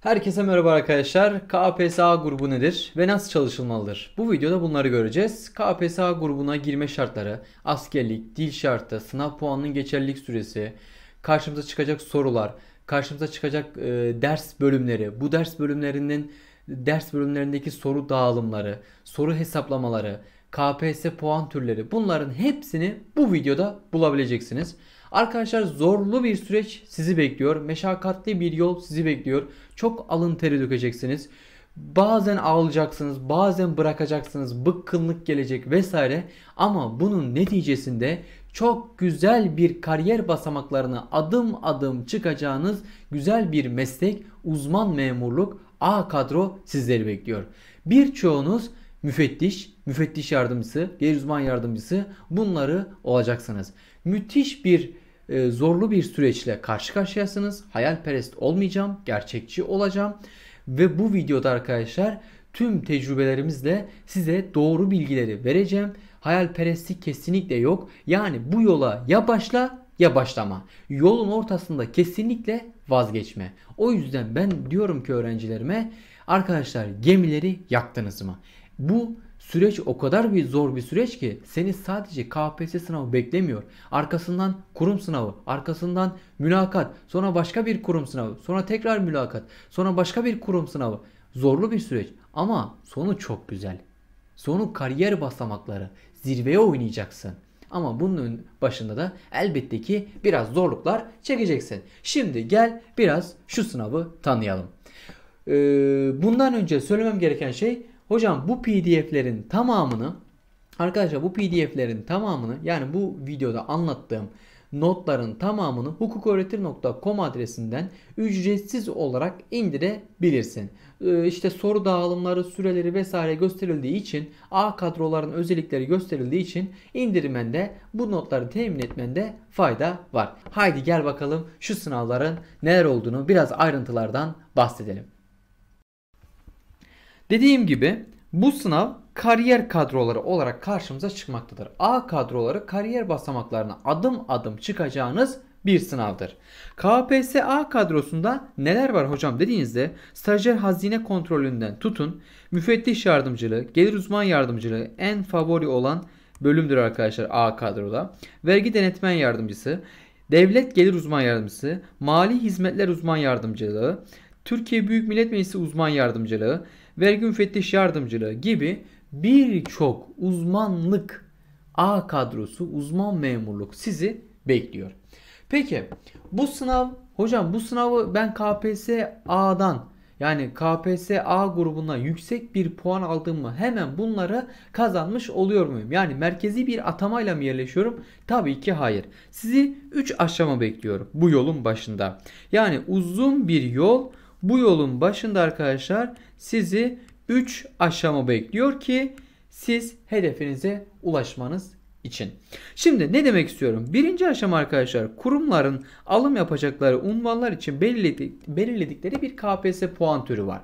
Herkese merhaba arkadaşlar. KPSA grubu nedir ve nasıl çalışılmalıdır? Bu videoda bunları göreceğiz. KPSA grubuna girme şartları, askerlik, dil şartı, sınav puanının geçerlilik süresi, karşımıza çıkacak sorular, karşımıza çıkacak e, ders bölümleri, bu ders bölümlerinin ders bölümlerindeki soru dağılımları, soru hesaplamaları, KPSS puan türleri bunların hepsini bu videoda bulabileceksiniz. Arkadaşlar zorlu bir süreç sizi bekliyor. Meşakkatli bir yol sizi bekliyor. Çok alın teri dökeceksiniz. Bazen ağlayacaksınız, bazen bırakacaksınız, bıkkınlık gelecek vesaire. Ama bunun neticesinde çok güzel bir kariyer basamaklarını adım adım çıkacağınız güzel bir meslek, uzman memurluk, A kadro sizleri bekliyor. Birçoğunuz müfettiş, müfettiş yardımcısı, geri uzman yardımcısı bunları olacaksınız. Müthiş bir ee, zorlu bir süreçle karşı karşıyasınız. Hayalperest olmayacağım, gerçekçi olacağım. Ve bu videoda arkadaşlar tüm tecrübelerimizle size doğru bilgileri vereceğim. Hayalperestlik kesinlikle yok. Yani bu yola ya başla ya başlama. Yolun ortasında kesinlikle vazgeçme. O yüzden ben diyorum ki öğrencilerime arkadaşlar gemileri yaktınız mı? Bu Süreç o kadar bir zor bir süreç ki seni sadece KPSS sınavı beklemiyor. Arkasından kurum sınavı, arkasından mülakat, sonra başka bir kurum sınavı, sonra tekrar mülakat, sonra başka bir kurum sınavı. Zorlu bir süreç ama sonu çok güzel. Sonu kariyer basamakları, zirveye oynayacaksın. Ama bunun başında da elbette ki biraz zorluklar çekeceksin. Şimdi gel biraz şu sınavı tanıyalım. Ee, bundan önce söylemem gereken şey Hocam bu pdf'lerin tamamını arkadaşlar bu pdf'lerin tamamını yani bu videoda anlattığım notların tamamını hukuköğretir.com adresinden ücretsiz olarak indirebilirsin. Ee, işte soru dağılımları, süreleri vesaire gösterildiği için A kadroların özellikleri gösterildiği için indirmende bu notları temin etmende fayda var. Haydi gel bakalım şu sınavların neler olduğunu biraz ayrıntılardan bahsedelim. Dediğim gibi bu sınav kariyer kadroları olarak karşımıza çıkmaktadır. A kadroları kariyer basamaklarına adım adım çıkacağınız bir sınavdır. KPSA kadrosunda neler var hocam dediğinizde stajyer hazine kontrolünden tutun, müfettiş yardımcılığı, gelir uzman yardımcılığı en favori olan bölümdür arkadaşlar A kadroda. Vergi denetmen yardımcısı, devlet gelir uzman yardımcısı, mali hizmetler uzman yardımcılığı, Türkiye Büyük Millet Meclisi uzman yardımcılığı, vergi müfettiş yardımcılığı gibi birçok uzmanlık A kadrosu, uzman memurluk sizi bekliyor. Peki bu sınav hocam bu sınavı ben KPSS A'dan yani KPS A grubuna yüksek bir puan aldım mı hemen bunları kazanmış oluyor muyum? Yani merkezi bir atamayla mı yerleşiyorum? Tabii ki hayır. Sizi 3 aşama bekliyorum bu yolun başında. Yani uzun bir yol bu yolun başında arkadaşlar sizi 3 aşama bekliyor ki siz hedefinize ulaşmanız için. Şimdi ne demek istiyorum? Birinci aşama arkadaşlar kurumların alım yapacakları unvanlar için belirledikleri bir KPSS puan türü var.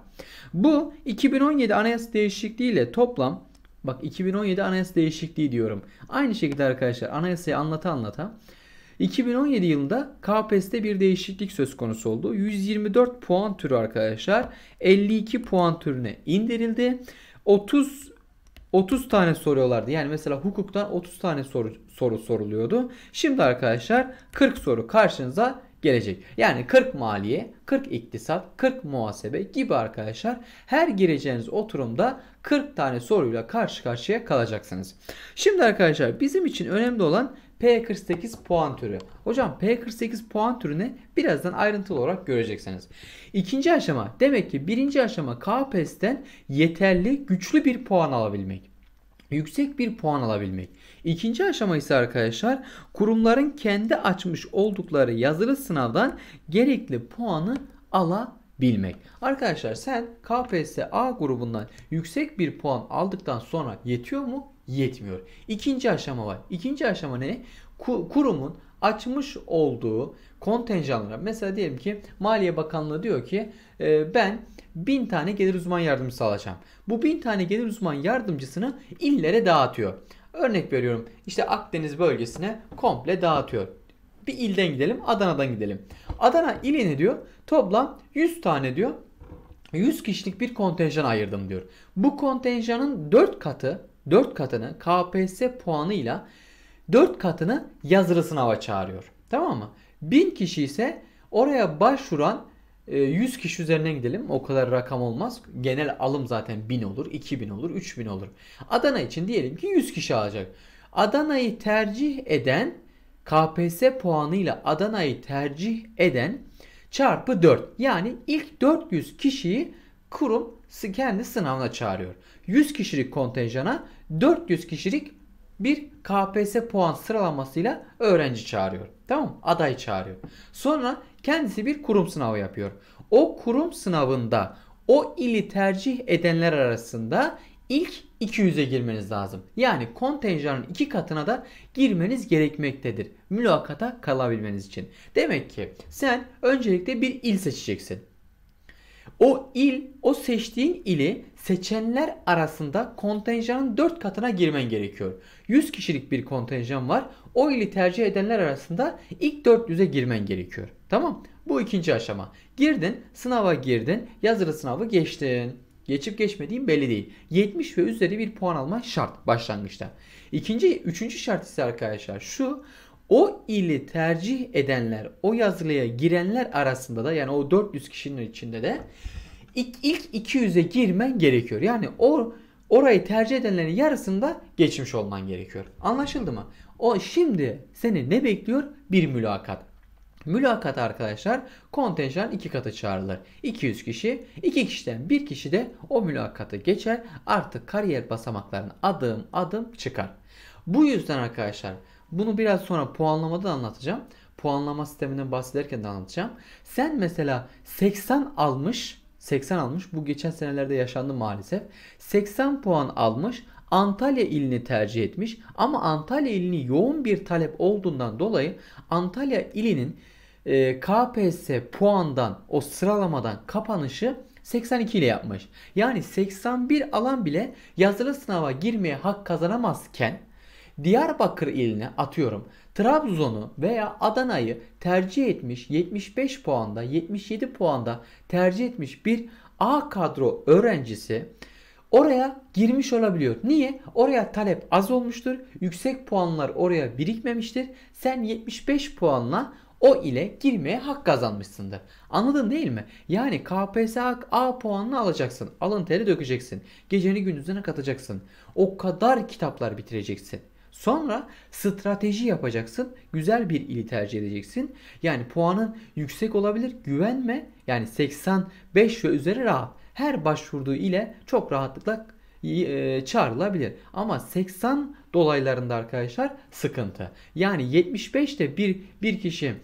Bu 2017 anayasa değişikliği ile toplam bak 2017 anayasa değişikliği diyorum. Aynı şekilde arkadaşlar anayasayı anlata anlata 2017 yılında KPSS'de bir değişiklik söz konusu oldu. 124 puan türü arkadaşlar 52 puan türüne indirildi. 30 30 tane soruyorlardı. Yani mesela hukuktan 30 tane soru, soru soruluyordu. Şimdi arkadaşlar 40 soru karşınıza gelecek. Yani 40 maliye, 40 iktisat, 40 muhasebe gibi arkadaşlar her gireceğiniz oturumda 40 tane soruyla karşı karşıya kalacaksınız. Şimdi arkadaşlar bizim için önemli olan P48 puan türü. Hocam P48 puan türüne birazdan ayrıntılı olarak göreceksiniz. İkinci aşama demek ki birinci aşama KPSS'ten yeterli güçlü bir puan alabilmek yüksek bir puan alabilmek. İkinci aşama ise arkadaşlar kurumların kendi açmış oldukları yazılı sınavdan gerekli puanı alabilmek. Arkadaşlar sen KPSS A grubundan yüksek bir puan aldıktan sonra yetiyor mu? yetmiyor. İkinci aşama var. İkinci aşama ne? Kurumun açmış olduğu kontenjanlara mesela diyelim ki Maliye Bakanlığı diyor ki e, ben bin tane gelir uzman yardımcısı alacağım. Bu bin tane gelir uzman yardımcısını illere dağıtıyor. Örnek veriyorum işte Akdeniz bölgesine komple dağıtıyor. Bir ilden gidelim Adana'dan gidelim. Adana iline diyor toplam 100 tane diyor 100 kişilik bir kontenjan ayırdım diyor. Bu kontenjanın 4 katı 4 katını KPSS puanıyla 4 katını yazılı sınava çağırıyor. Tamam mı? 1000 kişi ise oraya başvuran 100 e, kişi üzerine gidelim. O kadar rakam olmaz. Genel alım zaten 1000 olur, 2000 olur, 3000 olur. Adana için diyelim ki 100 kişi alacak. Adana'yı tercih eden KPSS puanıyla Adana'yı tercih eden çarpı 4. Yani ilk 400 kişiyi kurum kendi sınavına çağırıyor. 100 kişilik kontenjana 400 kişilik bir KPSS puan sıralamasıyla öğrenci çağırıyor. Tamam mı? Aday çağırıyor. Sonra kendisi bir kurum sınavı yapıyor. O kurum sınavında o ili tercih edenler arasında ilk 200'e girmeniz lazım. Yani kontenjanın iki katına da girmeniz gerekmektedir. Mülakata kalabilmeniz için. Demek ki sen öncelikle bir il seçeceksin. O il, o seçtiğin ili seçenler arasında kontenjanın 4 katına girmen gerekiyor. 100 kişilik bir kontenjan var. O ili tercih edenler arasında ilk 400'e girmen gerekiyor. Tamam? Bu ikinci aşama. Girdin, sınava girdin, yazılı sınavı geçtin. Geçip geçmediğin belli değil. 70 ve üzeri bir puan alman şart başlangıçta. İkinci, üçüncü şart ise arkadaşlar şu. O ili tercih edenler, o yazılıya girenler arasında da yani o 400 kişinin içinde de ilk, ilk 200'e girmen gerekiyor. Yani o orayı tercih edenlerin yarısında geçmiş olman gerekiyor. Anlaşıldı mı? O şimdi seni ne bekliyor? Bir mülakat. Mülakat arkadaşlar kontenjan iki katı çağrılır. 200 kişi, iki kişiden bir kişi de o mülakatı geçer. Artık kariyer basamaklarını adım adım çıkar. Bu yüzden arkadaşlar bunu biraz sonra puanlamada anlatacağım. Puanlama sisteminden bahsederken de anlatacağım. Sen mesela 80 almış, 80 almış. Bu geçen senelerde yaşandı maalesef. 80 puan almış. Antalya ilini tercih etmiş ama Antalya ilini yoğun bir talep olduğundan dolayı Antalya ilinin e, KPSS puandan o sıralamadan kapanışı 82 ile yapmış. Yani 81 alan bile yazılı sınava girmeye hak kazanamazken Diyarbakır iline atıyorum Trabzon'u veya Adana'yı tercih etmiş 75 puanda 77 puanda tercih etmiş bir A kadro öğrencisi oraya girmiş olabiliyor. Niye? Oraya talep az olmuştur. Yüksek puanlar oraya birikmemiştir. Sen 75 puanla o ile girmeye hak kazanmışsındır. Anladın değil mi? Yani KPSS A puanını alacaksın. Alın teri dökeceksin. Geceni gündüzüne katacaksın. O kadar kitaplar bitireceksin. Sonra strateji yapacaksın. Güzel bir ili tercih edeceksin. Yani puanın yüksek olabilir. Güvenme. Yani 85 ve üzeri rahat. Her başvurduğu ile çok rahatlıkla e, çağrılabilir. Ama 80 dolaylarında arkadaşlar sıkıntı. Yani 75'te bir, bir kişi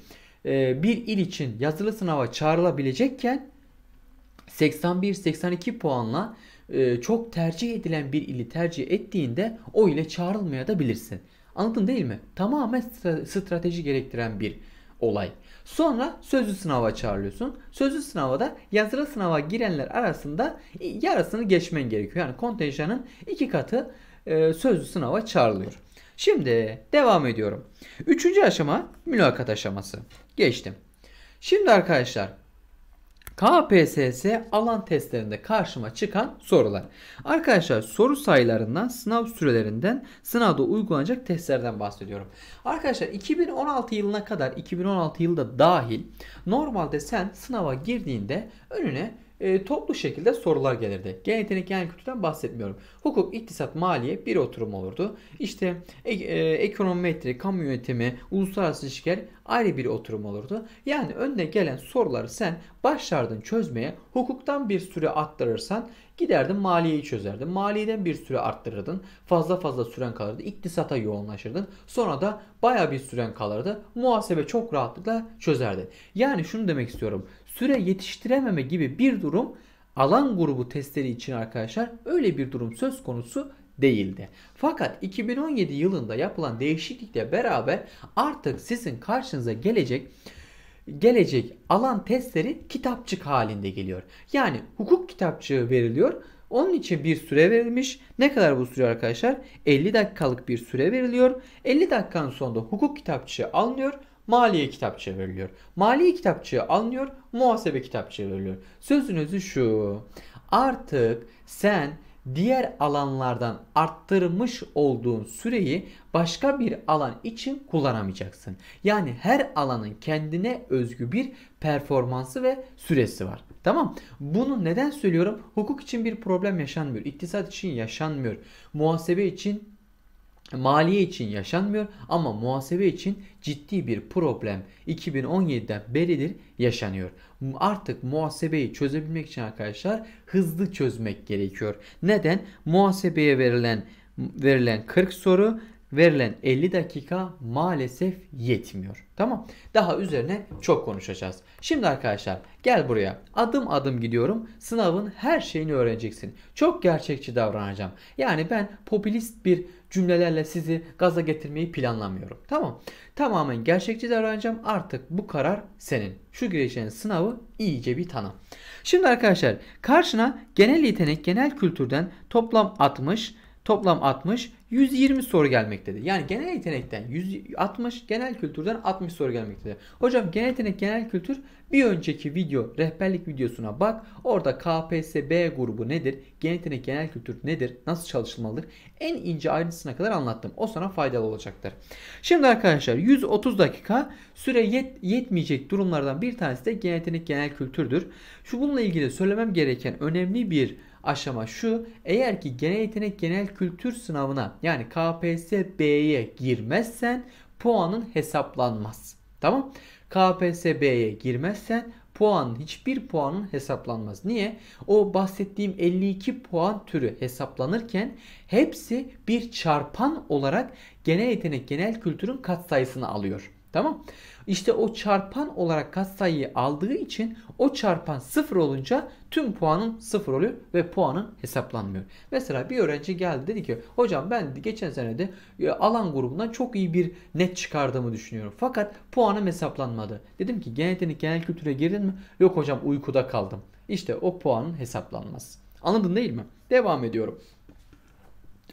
e, bir il için yazılı sınava çağrılabilecekken 81-82 puanla e, çok tercih edilen bir ili tercih ettiğinde o ile çağrılmaya da bilirsin. Anladın değil mi? Tamamen strateji gerektiren bir olay. Sonra sözlü sınava çağrılıyorsun. Sözlü sınava da yazılı sınava girenler arasında e, yarısını geçmen gerekiyor. Yani kontenjanın iki katı e, sözlü sınava çağrılıyor. Şimdi devam ediyorum. Üçüncü aşama mülakat aşaması. Geçtim. Şimdi arkadaşlar KPSS alan testlerinde karşıma çıkan sorular. Arkadaşlar soru sayılarından, sınav sürelerinden, sınavda uygulanacak testlerden bahsediyorum. Arkadaşlar 2016 yılına kadar 2016 yılda dahil normalde sen sınava girdiğinde önüne e, toplu şekilde sorular gelirdi. Genel yetenek genel kültürden bahsetmiyorum. Hukuk, iktisat, maliye bir oturum olurdu. İşte e, e, ekonometri, kamu yönetimi, uluslararası ilişkiler ayrı bir oturum olurdu. Yani önüne gelen soruları sen başlardın çözmeye. Hukuktan bir süre arttırırsan giderdin maliyeyi çözerdin. Maliyeden bir süre arttırırdın. Fazla fazla süren kalırdı. İktisata yoğunlaşırdın. Sonra da baya bir süren kalırdı. Muhasebe çok rahatlıkla çözerdi. Yani şunu demek istiyorum süre yetiştirememe gibi bir durum alan grubu testleri için arkadaşlar öyle bir durum söz konusu değildi. Fakat 2017 yılında yapılan değişiklikle beraber artık sizin karşınıza gelecek gelecek alan testleri kitapçık halinde geliyor. Yani hukuk kitapçığı veriliyor. Onun için bir süre verilmiş. Ne kadar bu süre arkadaşlar? 50 dakikalık bir süre veriliyor. 50 dakikanın sonunda hukuk kitapçığı alınıyor maliye kitapçığı veriliyor. Maliye kitapçığı alınıyor, muhasebe kitapçığı veriliyor. Sözün özü şu. Artık sen diğer alanlardan arttırmış olduğun süreyi başka bir alan için kullanamayacaksın. Yani her alanın kendine özgü bir performansı ve süresi var. Tamam. Bunu neden söylüyorum? Hukuk için bir problem yaşanmıyor. İktisat için yaşanmıyor. Muhasebe için maliye için yaşanmıyor ama muhasebe için ciddi bir problem 2017'den beridir yaşanıyor. Artık muhasebeyi çözebilmek için arkadaşlar hızlı çözmek gerekiyor. Neden? Muhasebeye verilen verilen 40 soru verilen 50 dakika maalesef yetmiyor. Tamam. Daha üzerine çok konuşacağız. Şimdi arkadaşlar gel buraya. Adım adım gidiyorum. Sınavın her şeyini öğreneceksin. Çok gerçekçi davranacağım. Yani ben popülist bir cümlelerle sizi gaza getirmeyi planlamıyorum. Tamam. Tamamen gerçekçi davranacağım. Artık bu karar senin. Şu gireceğin sınavı iyice bir tanım. Şimdi arkadaşlar karşına genel yetenek, genel kültürden toplam 60, Toplam 60, 120 soru gelmektedir. Yani genel yetenekten 160, genel kültürden 60 soru gelmektedir. Hocam genel yetenek, genel kültür bir önceki video, rehberlik videosuna bak. Orada KPSS B grubu nedir? Genel yetenek, genel kültür nedir? Nasıl çalışılmalıdır? En ince ayrıntısına kadar anlattım. O sana faydalı olacaktır. Şimdi arkadaşlar 130 dakika süre yet yetmeyecek durumlardan bir tanesi de genel yetenek, genel kültürdür. Şu bununla ilgili söylemem gereken önemli bir aşama şu. Eğer ki genel yetenek genel kültür sınavına yani KPSB'ye girmezsen puanın hesaplanmaz. Tamam? KPSB'ye girmezsen puan hiçbir puanın hesaplanmaz. Niye? O bahsettiğim 52 puan türü hesaplanırken hepsi bir çarpan olarak genel yetenek genel kültürün katsayısını alıyor. Tamam. İşte o çarpan olarak katsayıyı aldığı için o çarpan sıfır olunca tüm puanın sıfır oluyor ve puanın hesaplanmıyor. Mesela bir öğrenci geldi dedi ki hocam ben geçen sene de e, alan grubundan çok iyi bir net çıkardığımı düşünüyorum. Fakat puanım hesaplanmadı. Dedim ki genel yetenek genel kültüre girdin mi? Yok hocam uykuda kaldım. İşte o puanın hesaplanmaz. Anladın değil mi? Devam ediyorum.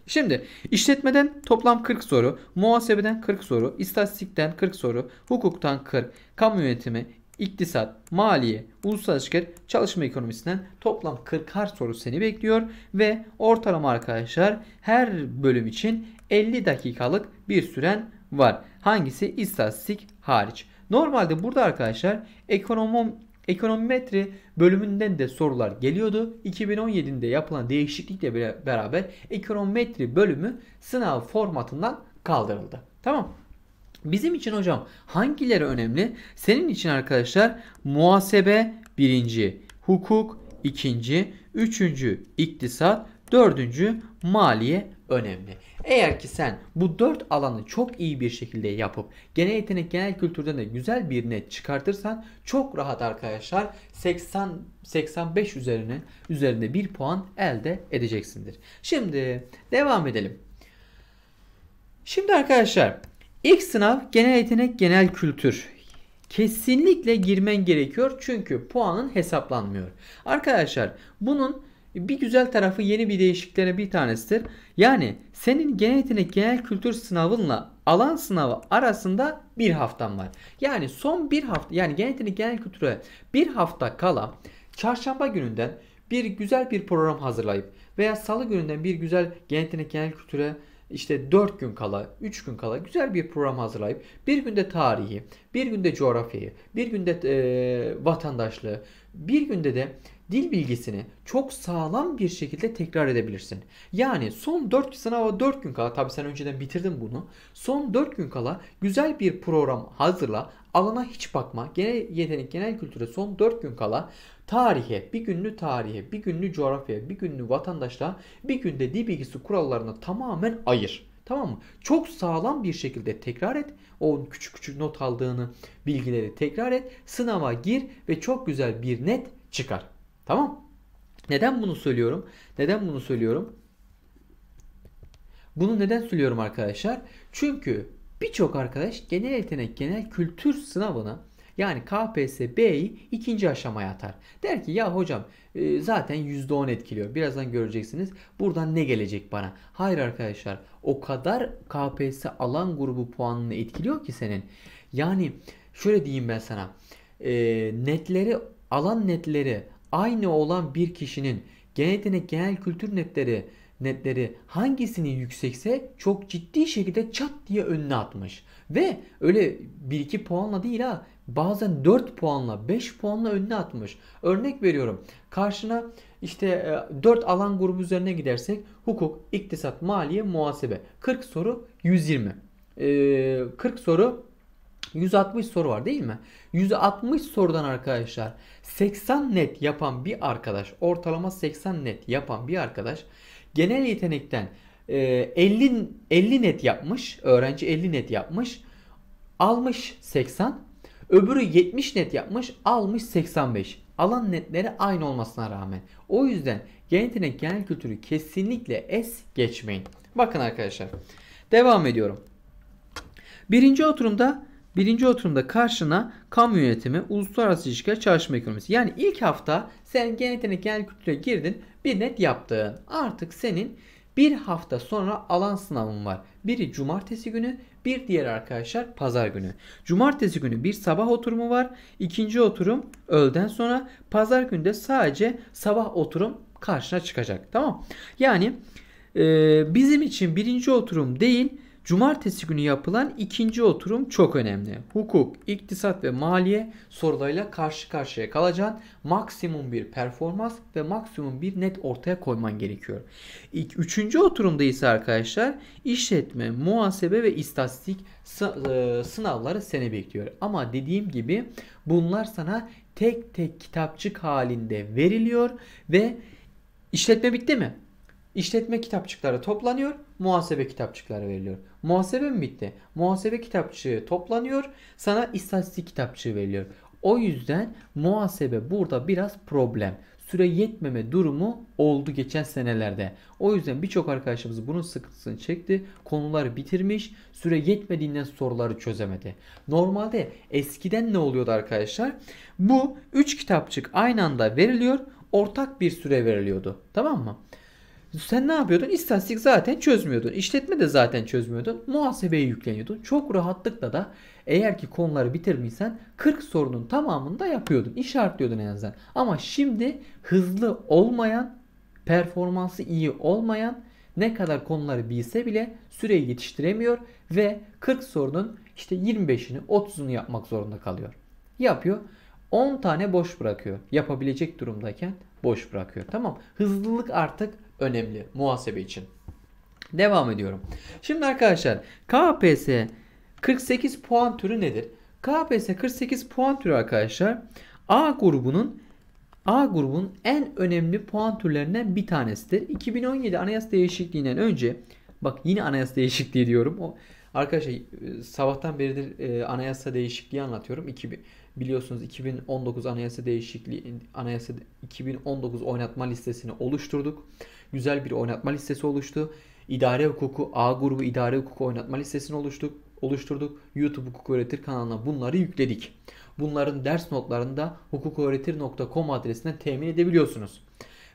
Şimdi işletmeden toplam 40 soru, muhasebeden 40 soru, istatistikten 40 soru, hukuktan 40, kamu yönetimi, iktisat, maliye, uluslararası şirket, çalışma ekonomisinden toplam 40 40'ar soru seni bekliyor ve ortalama arkadaşlar her bölüm için 50 dakikalık bir süren var. Hangisi istatistik hariç. Normalde burada arkadaşlar ekonomi Ekonometri bölümünden de sorular geliyordu. 2017'de yapılan değişiklikle beraber ekonometri bölümü sınav formatından kaldırıldı. Tamam Bizim için hocam hangileri önemli? Senin için arkadaşlar muhasebe birinci, hukuk ikinci, üçüncü iktisat, Dördüncü maliye önemli. Eğer ki sen bu dört alanı çok iyi bir şekilde yapıp genel yetenek genel kültürden de güzel bir net çıkartırsan çok rahat arkadaşlar 80 85 üzerine üzerinde bir puan elde edeceksindir. Şimdi devam edelim. Şimdi arkadaşlar ilk sınav genel yetenek genel kültür kesinlikle girmen gerekiyor çünkü puanın hesaplanmıyor. Arkadaşlar bunun bir güzel tarafı yeni bir değişikliğine bir tanesidir. Yani senin genetine genel kültür sınavınla alan sınavı arasında bir haftan var. Yani son bir hafta yani genetine genel kültüre bir hafta kala çarşamba gününden bir güzel bir program hazırlayıp veya salı gününden bir güzel genetine genel kültüre işte 4 gün kala, 3 gün kala güzel bir program hazırlayıp bir günde tarihi, bir günde coğrafyayı, bir günde e, vatandaşlığı, bir günde de dil bilgisini çok sağlam bir şekilde tekrar edebilirsin. Yani son 4 sınava 4 gün kala tabi sen önceden bitirdin bunu. Son 4 gün kala güzel bir program hazırla. Alana hiç bakma. Genel yetenek, genel kültüre son 4 gün kala tarihe, bir günlü tarihe, bir günlü coğrafyaya, bir günlü vatandaşla bir günde dil bilgisi kurallarını tamamen ayır. Tamam mı? Çok sağlam bir şekilde tekrar et. O küçük küçük not aldığını bilgileri tekrar et. Sınava gir ve çok güzel bir net çıkar. Tamam? Neden bunu söylüyorum? Neden bunu söylüyorum? Bunu neden söylüyorum arkadaşlar? Çünkü birçok arkadaş genel yetenek, genel kültür sınavına yani KPSB'yi ikinci aşamaya atar. Der ki ya hocam e, zaten %10 etkiliyor. Birazdan göreceksiniz. Buradan ne gelecek bana? Hayır arkadaşlar o kadar KPSS alan grubu puanını etkiliyor ki senin. Yani şöyle diyeyim ben sana. E, netleri alan netleri aynı olan bir kişinin genel yetenek genel kültür netleri netleri hangisini yüksekse çok ciddi şekilde çat diye önüne atmış. Ve öyle 1-2 puanla değil ha bazen 4 puanla 5 puanla önüne atmış. Örnek veriyorum karşına işte 4 e, alan grubu üzerine gidersek hukuk, iktisat, maliye, muhasebe 40 soru 120. 40 e, soru 160 soru var değil mi? 160 sorudan arkadaşlar 80 net yapan bir arkadaş ortalama 80 net yapan bir arkadaş genel yetenekten 50 e, 50 net yapmış. Öğrenci 50 net yapmış. Almış 80 Öbürü 70 net yapmış almış 85. Alan netleri aynı olmasına rağmen. O yüzden genel genel kültürü kesinlikle es geçmeyin. Bakın arkadaşlar. Devam ediyorum. Birinci oturumda Birinci oturumda karşına kam yönetimi, uluslararası ilişkiler, çalışma ekonomisi. Yani ilk hafta sen genel genel kültüre girdin bir net yaptın. Artık senin bir hafta sonra alan sınavın var. Biri cumartesi günü, bir diğer arkadaşlar pazar günü. Cumartesi günü bir sabah oturumu var. İkinci oturum öğleden sonra. Pazar günü de sadece sabah oturum karşına çıkacak. Tamam. Yani e, bizim için birinci oturum değil Cumartesi günü yapılan ikinci oturum çok önemli. Hukuk, iktisat ve maliye sorularıyla karşı karşıya kalacağın Maksimum bir performans ve maksimum bir net ortaya koyman gerekiyor. İlk, üçüncü oturumda ise arkadaşlar işletme, muhasebe ve istatistik e, sınavları seni bekliyor. Ama dediğim gibi bunlar sana tek tek kitapçık halinde veriliyor ve işletme bitti mi? İşletme kitapçıkları toplanıyor muhasebe kitapçıkları veriliyor. Muhasebe mi bitti? Muhasebe kitapçığı toplanıyor. Sana istatistik kitapçığı veriliyor. O yüzden muhasebe burada biraz problem. Süre yetmeme durumu oldu geçen senelerde. O yüzden birçok arkadaşımız bunun sıkıntısını çekti. Konuları bitirmiş. Süre yetmediğinden soruları çözemedi. Normalde eskiden ne oluyordu arkadaşlar? Bu 3 kitapçık aynı anda veriliyor. Ortak bir süre veriliyordu. Tamam mı? Sen ne yapıyordun? İstatistik zaten çözmüyordun. İşletme de zaten çözmüyordun. Muhasebeye yükleniyordun. Çok rahatlıkla da eğer ki konuları bitirmişsen 40 sorunun tamamını da yapıyordun. İşaretliyordun en azından. Ama şimdi hızlı olmayan, performansı iyi olmayan ne kadar konuları bilse bile süreyi yetiştiremiyor ve 40 sorunun işte 25'ini 30'unu yapmak zorunda kalıyor. Yapıyor. 10 tane boş bırakıyor. Yapabilecek durumdayken boş bırakıyor. Tamam. Hızlılık artık önemli muhasebe için. Devam ediyorum. Şimdi arkadaşlar KPS 48 puan türü nedir? KPS 48 puan türü arkadaşlar A grubunun A grubun en önemli puan türlerinden bir tanesidir. 2017 anayasa değişikliğinden önce bak yine anayasa değişikliği diyorum. O arkadaşlar e, sabahtan beridir e, anayasa değişikliği anlatıyorum. 2000 biliyorsunuz 2019 anayasa değişikliği anayasa 2019 oynatma listesini oluşturduk güzel bir oynatma listesi oluştu. İdare hukuku A grubu idare hukuku oynatma listesini oluştuk, oluşturduk. YouTube hukuk öğretir kanalına bunları yükledik. Bunların ders notlarını da hukuköğretir.com adresine temin edebiliyorsunuz.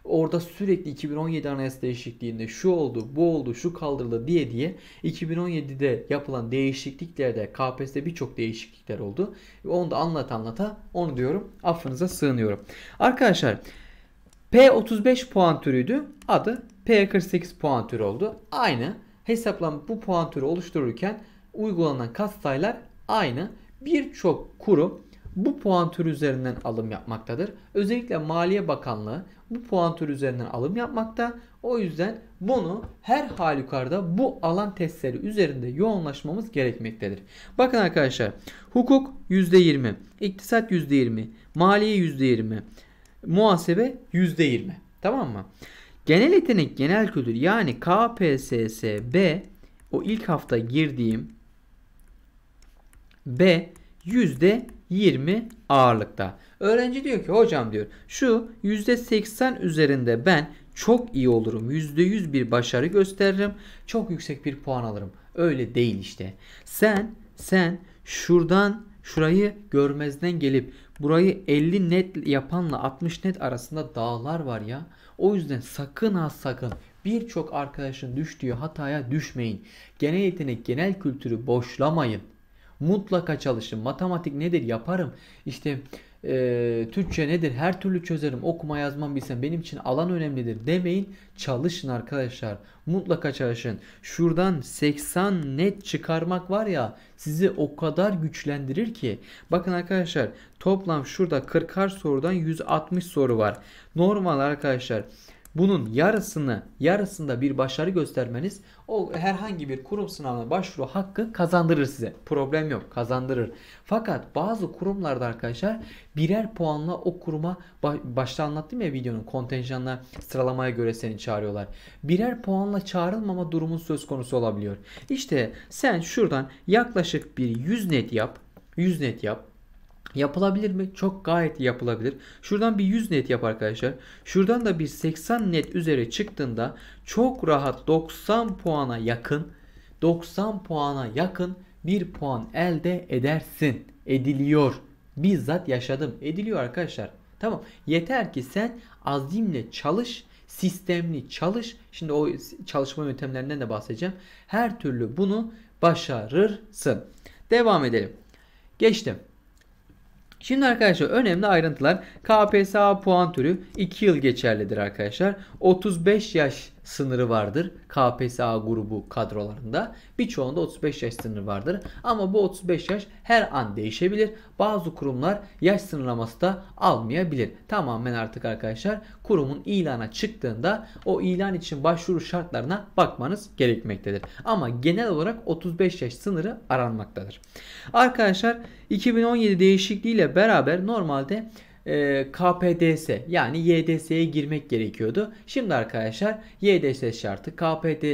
Orada sürekli 2017 anayasa değişikliğinde şu oldu, bu oldu, şu kaldırıldı diye diye 2017'de yapılan değişikliklerde KPSS'de birçok değişiklikler oldu. Onu da anlat anlata onu diyorum affınıza sığınıyorum. Arkadaşlar P35 puan türüydü. Adı P48 puan türü oldu. Aynı. Hesaplam bu puan türü oluştururken uygulanan katsayılar aynı. Birçok kurum bu puan türü üzerinden alım yapmaktadır. Özellikle Maliye Bakanlığı bu puan türü üzerinden alım yapmakta. O yüzden bunu her halükarda bu alan testleri üzerinde yoğunlaşmamız gerekmektedir. Bakın arkadaşlar hukuk %20, iktisat %20, maliye %20, Muhasebe yüzde yirmi, Tamam mı? Genel yetenek, genel kültür yani KPSS-B o ilk hafta girdiğim B yüzde %20 ağırlıkta. Öğrenci diyor ki hocam diyor şu yüzde %80 üzerinde ben çok iyi olurum. yüzde %100 bir başarı gösteririm. Çok yüksek bir puan alırım. Öyle değil işte. Sen sen şuradan şurayı görmezden gelip Burayı 50 net yapanla 60 net arasında dağlar var ya. O yüzden sakın ha sakın birçok arkadaşın düştüğü hataya düşmeyin. Genel yetenek, genel kültürü boşlamayın. Mutlaka çalışın. Matematik nedir? Yaparım. İşte e, Türkçe nedir her türlü çözerim okuma yazmam bilsem benim için alan önemlidir demeyin çalışın arkadaşlar mutlaka çalışın şuradan 80 net çıkarmak var ya sizi o kadar güçlendirir ki bakın arkadaşlar toplam şurada 40'ar sorudan 160 soru var normal arkadaşlar bunun yarısını yarısında bir başarı göstermeniz o herhangi bir kurum sınavına başvuru hakkı kazandırır size. Problem yok kazandırır. Fakat bazı kurumlarda arkadaşlar birer puanla o kuruma başta anlattım ya videonun kontenjanla sıralamaya göre seni çağırıyorlar. Birer puanla çağrılmama durumun söz konusu olabiliyor. İşte sen şuradan yaklaşık bir 100 net yap. 100 net yap. Yapılabilir mi? Çok gayet yapılabilir. Şuradan bir 100 net yap arkadaşlar. Şuradan da bir 80 net üzere çıktığında çok rahat 90 puana yakın 90 puana yakın bir puan elde edersin. Ediliyor. Bizzat yaşadım. Ediliyor arkadaşlar. Tamam. Yeter ki sen azimle çalış, sistemli çalış. Şimdi o çalışma yöntemlerinden de bahsedeceğim. Her türlü bunu başarırsın. Devam edelim. Geçtim. Şimdi arkadaşlar önemli ayrıntılar. KPSA puan türü 2 yıl geçerlidir arkadaşlar. 35 yaş sınırı vardır. KPSA grubu kadrolarında. Birçoğunda 35 yaş sınırı vardır. Ama bu 35 yaş her an değişebilir. Bazı kurumlar yaş sınırlaması da almayabilir. Tamamen artık arkadaşlar kurumun ilana çıktığında o ilan için başvuru şartlarına bakmanız gerekmektedir. Ama genel olarak 35 yaş sınırı aranmaktadır. Arkadaşlar 2017 değişikliğiyle beraber normalde e, KPDS yani YDS'ye girmek gerekiyordu. Şimdi arkadaşlar YDS şartı KPD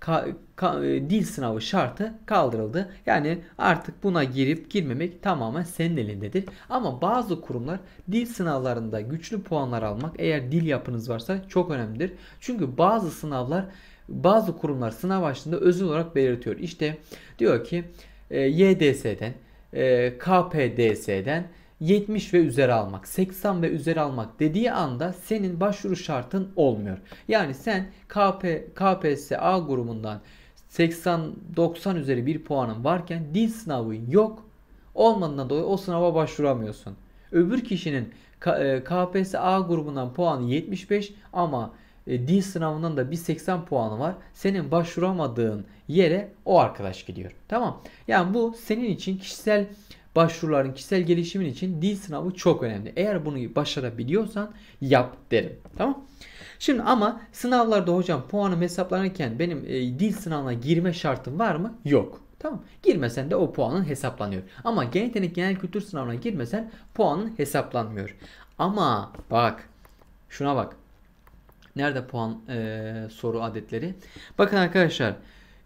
Ka, ka, e, dil sınavı şartı kaldırıldı. Yani artık buna girip girmemek tamamen senin elindedir. Ama bazı kurumlar dil sınavlarında güçlü puanlar almak eğer dil yapınız varsa çok önemlidir. Çünkü bazı sınavlar bazı kurumlar sınav başında özel olarak belirtiyor. İşte diyor ki YDS'den, e, KPDS'den 70 ve üzeri almak, 80 ve üzeri almak dediği anda senin başvuru şartın olmuyor. Yani sen KP, KPSS A grubundan 80-90 üzeri bir puanın varken dil sınavı yok. Olmadığından dolayı o sınava başvuramıyorsun. Öbür kişinin KPSS e, A grubundan puanı 75 ama e, dil sınavından da bir 80 puanı var. Senin başvuramadığın yere o arkadaş gidiyor. Tamam. Yani bu senin için kişisel başvuruların kişisel gelişimin için dil sınavı çok önemli. Eğer bunu başarabiliyorsan yap derim. Tamam? Şimdi ama sınavlarda hocam puanım hesaplanırken benim e, dil sınavına girme şartım var mı? Yok. Tamam. Girmesen de o puanın hesaplanıyor. Ama genel genel kültür sınavına girmesen puanın hesaplanmıyor. Ama bak şuna bak. Nerede puan e, soru adetleri? Bakın arkadaşlar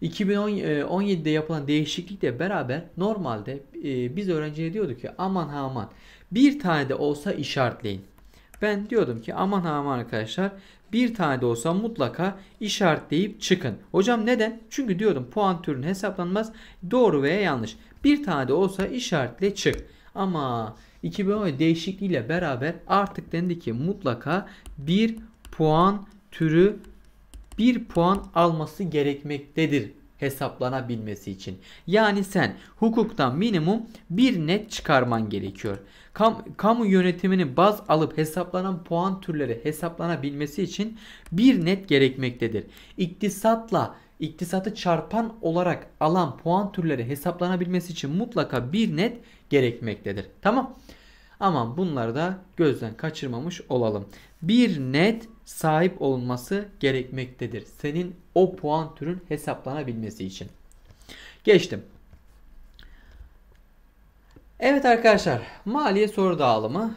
2017'de e, yapılan değişiklikle beraber normalde e, biz öğrenciye diyorduk ki aman ha aman bir tane de olsa işaretleyin. Ben diyordum ki aman ha aman arkadaşlar bir tane de olsa mutlaka işaretleyip çıkın. Hocam neden? Çünkü diyordum puan türünü hesaplanmaz doğru veya yanlış. Bir tane de olsa işaretle çık. Ama 2017 değişikliğiyle beraber artık dendi ki mutlaka bir puan türü 1 puan alması gerekmektedir hesaplanabilmesi için. Yani sen hukuktan minimum bir net çıkarman gerekiyor. Kam, kamu yönetimini baz alıp hesaplanan puan türleri hesaplanabilmesi için bir net gerekmektedir. İktisatla iktisatı çarpan olarak alan puan türleri hesaplanabilmesi için mutlaka bir net gerekmektedir. Tamam. Ama bunları da gözden kaçırmamış olalım. Bir net sahip olunması gerekmektedir. Senin o puan türün hesaplanabilmesi için. Geçtim. Evet arkadaşlar maliye soru dağılımı.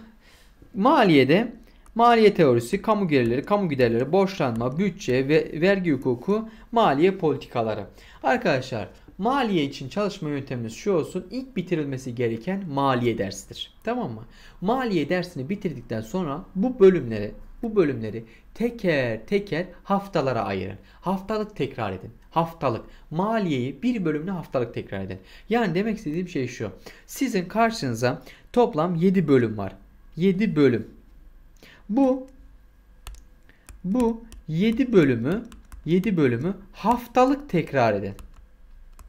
Maliyede maliye teorisi, kamu gelirleri, kamu giderleri, borçlanma, bütçe ve vergi hukuku, maliye politikaları. Arkadaşlar maliye için çalışma yöntemimiz şu olsun. İlk bitirilmesi gereken maliye dersidir. Tamam mı? Maliye dersini bitirdikten sonra bu bölümleri bu bölümleri teker teker haftalara ayırın. Haftalık tekrar edin. Haftalık. Maliyeyi bir bölümünü haftalık tekrar edin. Yani demek istediğim şey şu. Sizin karşınıza toplam 7 bölüm var. 7 bölüm. Bu bu 7 bölümü 7 bölümü haftalık tekrar edin.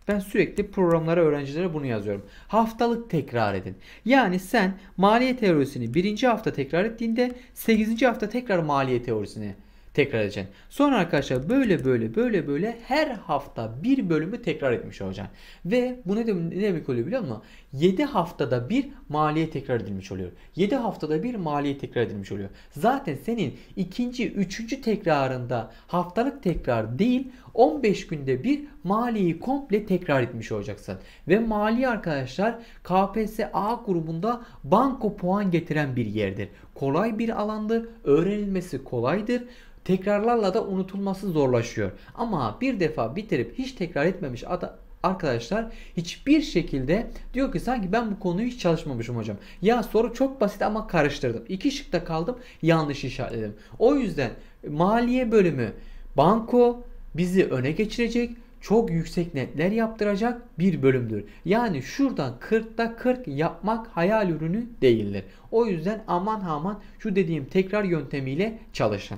Ben sürekli programlara öğrencilere bunu yazıyorum. Haftalık tekrar edin. Yani sen maliye teorisini birinci hafta tekrar ettiğinde sekizinci hafta tekrar maliye teorisini tekrar edeceksin. Sonra arkadaşlar böyle böyle böyle böyle her hafta bir bölümü tekrar etmiş olacaksın. Ve bu ne demek, oluyor biliyor musun? 7 haftada bir maliye tekrar edilmiş oluyor. 7 haftada bir maliye tekrar edilmiş oluyor. Zaten senin ikinci, üçüncü tekrarında haftalık tekrar değil 15 günde bir maliyi komple tekrar etmiş olacaksın. Ve mali arkadaşlar KPSS A grubunda banko puan getiren bir yerdir. Kolay bir alandır. Öğrenilmesi kolaydır. Tekrarlarla da unutulması zorlaşıyor. Ama bir defa bitirip hiç tekrar etmemiş adam arkadaşlar hiçbir şekilde diyor ki sanki ben bu konuyu hiç çalışmamışım hocam. Ya soru çok basit ama karıştırdım. İki şıkta kaldım yanlış işaretledim. O yüzden maliye bölümü banko bizi öne geçirecek çok yüksek netler yaptıracak bir bölümdür. Yani şuradan 40'ta 40 yapmak hayal ürünü değildir. O yüzden aman aman şu dediğim tekrar yöntemiyle çalışın.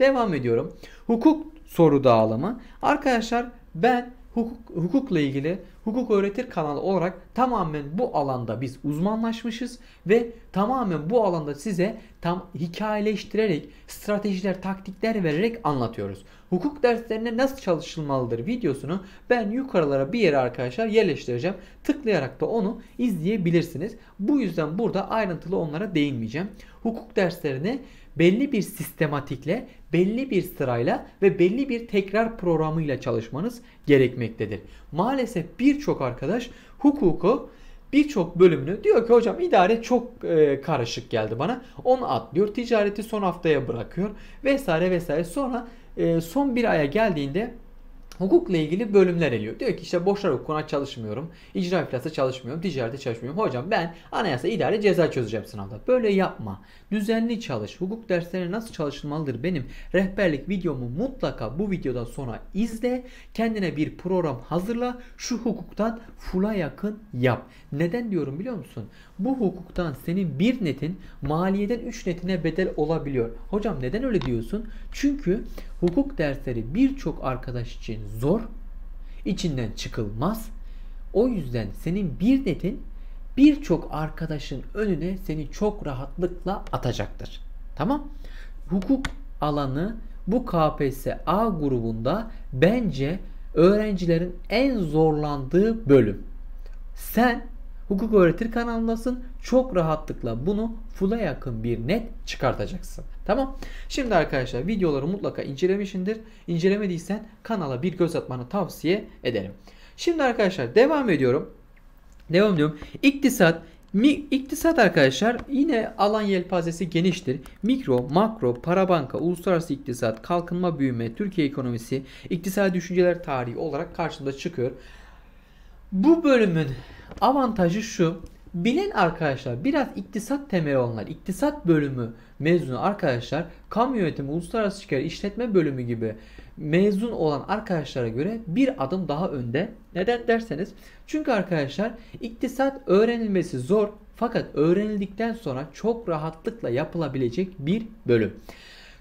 Devam ediyorum. Hukuk soru dağılımı. Arkadaşlar ben hukuk, hukukla ilgili hukuk öğretir kanalı olarak tamamen bu alanda biz uzmanlaşmışız ve tamamen bu alanda size tam hikayeleştirerek stratejiler taktikler vererek anlatıyoruz. Hukuk derslerine nasıl çalışılmalıdır videosunu ben yukarılara bir yere arkadaşlar yerleştireceğim. Tıklayarak da onu izleyebilirsiniz. Bu yüzden burada ayrıntılı onlara değinmeyeceğim. Hukuk derslerini belli bir sistematikle belli bir sırayla ve belli bir tekrar programıyla çalışmanız gerekmektedir. Maalesef birçok arkadaş hukuku birçok bölümünü diyor ki hocam idare çok e, karışık geldi bana. Onu atlıyor. Ticareti son haftaya bırakıyor vesaire vesaire. Sonra e, son bir aya geldiğinde hukukla ilgili bölümler eliyor. Diyor ki işte boşlar hukukuna çalışmıyorum. icra iflası çalışmıyorum. Ticarete çalışmıyorum. Hocam ben anayasa idare ceza çözeceğim sınavda. Böyle yapma. Düzenli çalış. Hukuk derslerine nasıl çalışılmalıdır benim rehberlik videomu mutlaka bu videodan sonra izle. Kendine bir program hazırla. Şu hukuktan full'a yakın yap. Neden diyorum biliyor musun? bu hukuktan senin bir netin maliyeden 3 netine bedel olabiliyor. Hocam neden öyle diyorsun? Çünkü hukuk dersleri birçok arkadaş için zor, içinden çıkılmaz. O yüzden senin bir netin birçok arkadaşın önüne seni çok rahatlıkla atacaktır. Tamam? Hukuk alanı bu KPSS A grubunda bence öğrencilerin en zorlandığı bölüm. Sen hukuk öğretir kanalındasın. Çok rahatlıkla bunu full'a yakın bir net çıkartacaksın. Tamam. Şimdi arkadaşlar videoları mutlaka incelemişindir. İncelemediysen kanala bir göz atmanı tavsiye ederim. Şimdi arkadaşlar devam ediyorum. Devam ediyorum. İktisat mi, iktisat arkadaşlar yine alan yelpazesi geniştir. Mikro, makro, para banka, uluslararası iktisat, kalkınma büyüme, Türkiye ekonomisi, iktisadi düşünceler tarihi olarak karşımıza çıkıyor. Bu bölümün avantajı şu. Bilen arkadaşlar biraz iktisat temeli olanlar, iktisat bölümü mezunu arkadaşlar, kamu yönetimi, uluslararası çıkar, işletme bölümü gibi mezun olan arkadaşlara göre bir adım daha önde. Neden derseniz çünkü arkadaşlar iktisat öğrenilmesi zor fakat öğrenildikten sonra çok rahatlıkla yapılabilecek bir bölüm.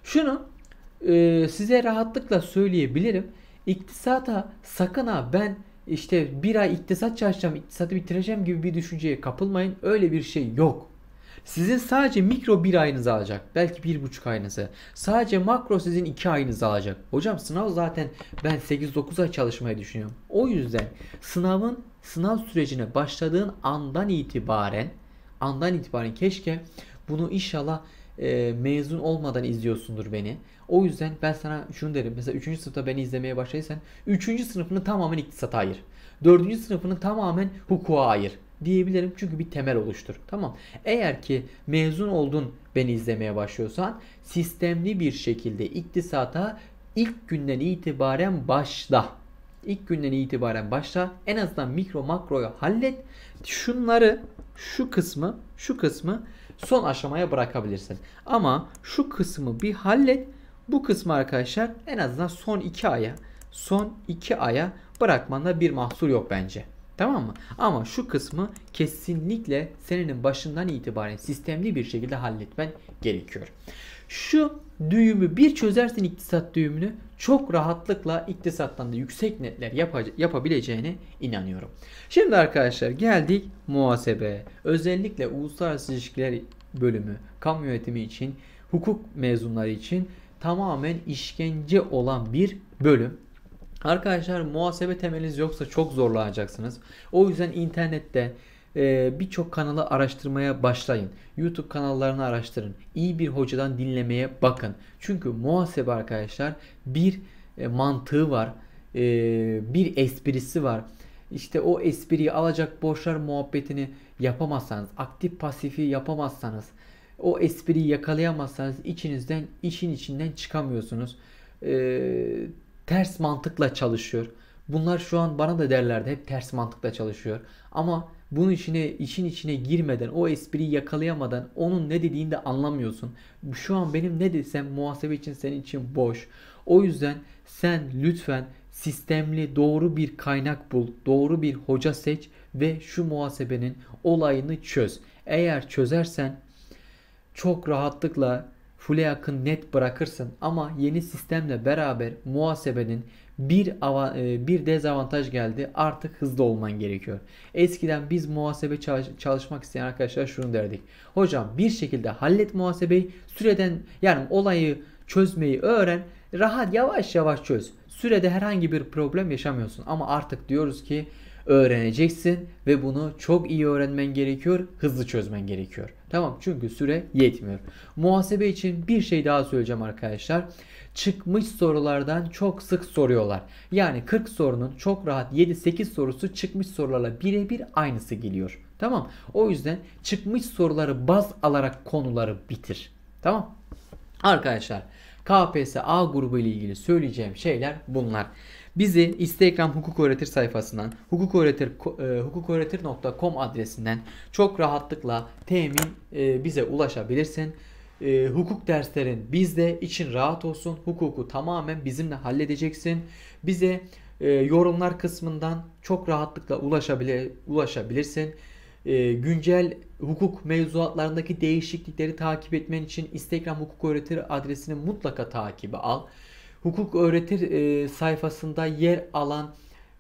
Şunu e, size rahatlıkla söyleyebilirim. İktisata sakın ha ben işte bir ay iktisat çalışacağım, iktisatı bitireceğim gibi bir düşünceye kapılmayın. Öyle bir şey yok. Sizin sadece mikro bir ayınızı alacak. Belki bir buçuk ayınızı. Sadece makro sizin iki ayınızı alacak. Hocam sınav zaten ben 8-9 ay çalışmayı düşünüyorum. O yüzden sınavın sınav sürecine başladığın andan itibaren andan itibaren keşke bunu inşallah e, mezun olmadan izliyorsundur beni. O yüzden ben sana şunu derim. Mesela 3. sınıfta beni izlemeye başladıysan 3. sınıfını tamamen iktisata ayır. 4. sınıfını tamamen hukuka ayır diyebilirim. Çünkü bir temel oluştur. Tamam. Eğer ki mezun oldun beni izlemeye başlıyorsan sistemli bir şekilde iktisata ilk günden itibaren başla. İlk günden itibaren başla. En azından mikro makroyu hallet. Şunları şu kısmı şu kısmı son aşamaya bırakabilirsin. Ama şu kısmı bir hallet. Bu kısmı arkadaşlar en azından son 2 aya son 2 aya bırakmanda bir mahsur yok bence. Tamam mı? Ama şu kısmı kesinlikle senenin başından itibaren sistemli bir şekilde halletmen gerekiyor. Şu düğümü bir çözersin iktisat düğümünü çok rahatlıkla iktisattan da yüksek netler yapabileceğine inanıyorum. Şimdi arkadaşlar geldik muhasebe. Özellikle uluslararası ilişkiler bölümü kamu yönetimi için hukuk mezunları için tamamen işkence olan bir bölüm. Arkadaşlar muhasebe temeliniz yoksa çok zorlanacaksınız. O yüzden internette ee, birçok kanalı araştırmaya başlayın. YouTube kanallarını araştırın. İyi bir hocadan dinlemeye bakın. Çünkü muhasebe arkadaşlar bir e, mantığı var. Ee, bir esprisi var. İşte o espriyi alacak borçlar muhabbetini yapamazsanız, aktif pasifi yapamazsanız, o espriyi yakalayamazsanız içinizden, işin içinden çıkamıyorsunuz. Ee, ters mantıkla çalışıyor. Bunlar şu an bana da derlerdi hep ters mantıkla çalışıyor. Ama bunun içine işin içine girmeden o espriyi yakalayamadan onun ne dediğini de anlamıyorsun. Şu an benim ne desem muhasebe için senin için boş. O yüzden sen lütfen sistemli doğru bir kaynak bul, doğru bir hoca seç ve şu muhasebenin olayını çöz. Eğer çözersen çok rahatlıkla full'e yakın net bırakırsın ama yeni sistemle beraber muhasebenin bir, ava, e, bir dezavantaj geldi. Artık hızlı olman gerekiyor. Eskiden biz muhasebe çalış, çalışmak isteyen arkadaşlar şunu derdik. Hocam bir şekilde hallet muhasebeyi. Süreden yani olayı çözmeyi öğren. Rahat yavaş yavaş çöz. Sürede herhangi bir problem yaşamıyorsun. Ama artık diyoruz ki öğreneceksin ve bunu çok iyi öğrenmen gerekiyor. Hızlı çözmen gerekiyor. Tamam çünkü süre yetmiyor. Muhasebe için bir şey daha söyleyeceğim arkadaşlar. Çıkmış sorulardan çok sık soruyorlar. Yani 40 sorunun çok rahat 7-8 sorusu çıkmış sorularla birebir aynısı geliyor. Tamam. O yüzden çıkmış soruları baz alarak konuları bitir. Tamam. Arkadaşlar KPSS A grubu ile ilgili söyleyeceğim şeyler bunlar. Bizi Instagram hukuk öğretir sayfasından hukuk öğretir e, hukuköğretir.com adresinden çok rahatlıkla temin e, bize ulaşabilirsin. E, hukuk derslerin bizde için rahat olsun. Hukuku tamamen bizimle halledeceksin. Bize e, yorumlar kısmından çok rahatlıkla ulaşabile, ulaşabilirsin. E, güncel hukuk mevzuatlarındaki değişiklikleri takip etmen için Instagram hukuk öğretir adresini mutlaka takibi al hukuk öğretir e, sayfasında yer alan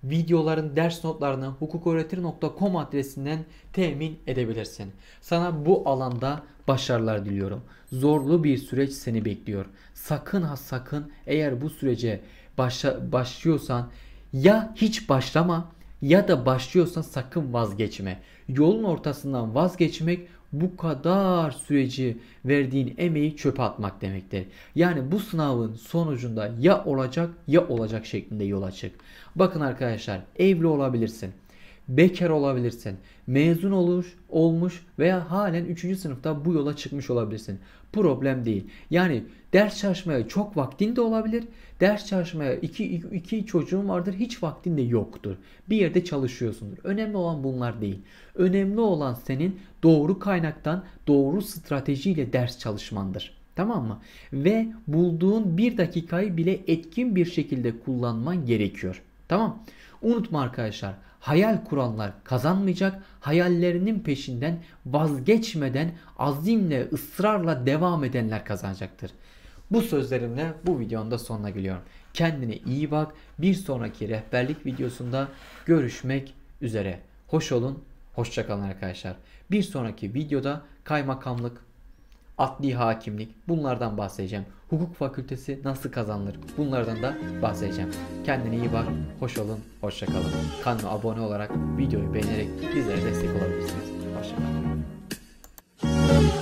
videoların ders notlarını hukuköğretir.com adresinden temin edebilirsin. Sana bu alanda başarılar diliyorum. Zorlu bir süreç seni bekliyor. Sakın ha sakın eğer bu sürece başla, başlıyorsan ya hiç başlama ya da başlıyorsan sakın vazgeçme. Yolun ortasından vazgeçmek bu kadar süreci verdiğin emeği çöpe atmak demektir. Yani bu sınavın sonucunda ya olacak ya olacak şeklinde yola çık. Bakın arkadaşlar evli olabilirsin. Bekar olabilirsin. Mezun olur, olmuş veya halen 3. sınıfta bu yola çıkmış olabilirsin problem değil. Yani ders çalışmaya çok vaktin de olabilir. Ders çalışmaya iki, iki çocuğun vardır hiç vaktin de yoktur. Bir yerde çalışıyorsundur. Önemli olan bunlar değil. Önemli olan senin doğru kaynaktan doğru stratejiyle ders çalışmandır. Tamam mı? Ve bulduğun bir dakikayı bile etkin bir şekilde kullanman gerekiyor. Tamam. Unutma arkadaşlar hayal kuranlar kazanmayacak, hayallerinin peşinden vazgeçmeden azimle, ısrarla devam edenler kazanacaktır. Bu sözlerimle bu videonun da sonuna geliyorum. Kendine iyi bak. Bir sonraki rehberlik videosunda görüşmek üzere. Hoş olun, hoşçakalın arkadaşlar. Bir sonraki videoda kaymakamlık, adli hakimlik bunlardan bahsedeceğim hukuk fakültesi nasıl kazanılır bunlardan da bahsedeceğim. Kendine iyi bak, hoş olun, hoşçakalın. kalın. Kanalıma abone olarak videoyu beğenerek bizlere destek olabilirsiniz. Hoşça kalın.